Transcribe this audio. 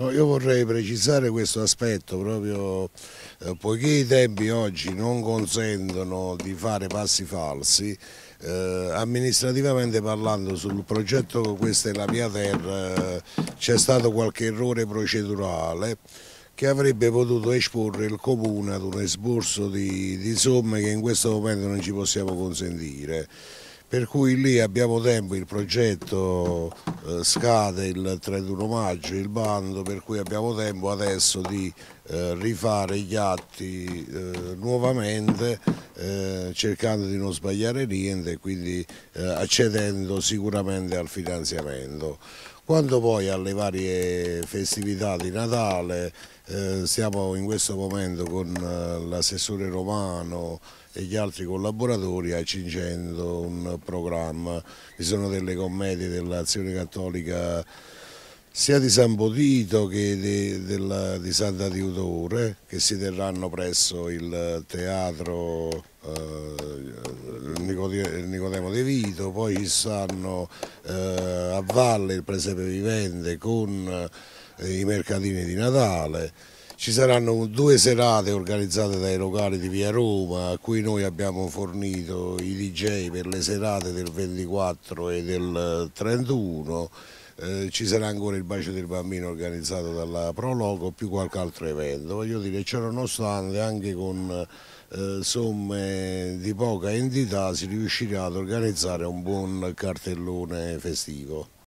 No, io vorrei precisare questo aspetto, proprio eh, poiché i tempi oggi non consentono di fare passi falsi, eh, amministrativamente parlando sul progetto Questa è la mia terra eh, c'è stato qualche errore procedurale che avrebbe potuto esporre il comune ad un esborso di, di somme che in questo momento non ci possiamo consentire per cui lì abbiamo tempo, il progetto eh, scade il 31 maggio, il bando, per cui abbiamo tempo adesso di eh, rifare gli atti eh, nuovamente cercando di non sbagliare niente e quindi accedendo sicuramente al finanziamento. Quando poi alle varie festività di Natale, eh, siamo in questo momento con eh, l'assessore Romano e gli altri collaboratori accingendo un programma, ci sono delle commedie dell'azione cattolica sia di San Bodito che di, della, di Santa Teodore eh, che si terranno presso il teatro eh, Nicodemo De Vito, poi stanno eh, a valle il presepe vivente con eh, i mercatini di Natale. Ci saranno due serate organizzate dai locali di Via Roma a cui noi abbiamo fornito i DJ per le serate del 24 e del 31 eh, ci sarà ancora il bacio del bambino organizzato dalla Prologo più qualche altro evento. Voglio dire, c'erano anche con eh, somme di poca entità si riuscirà ad organizzare un buon cartellone festivo.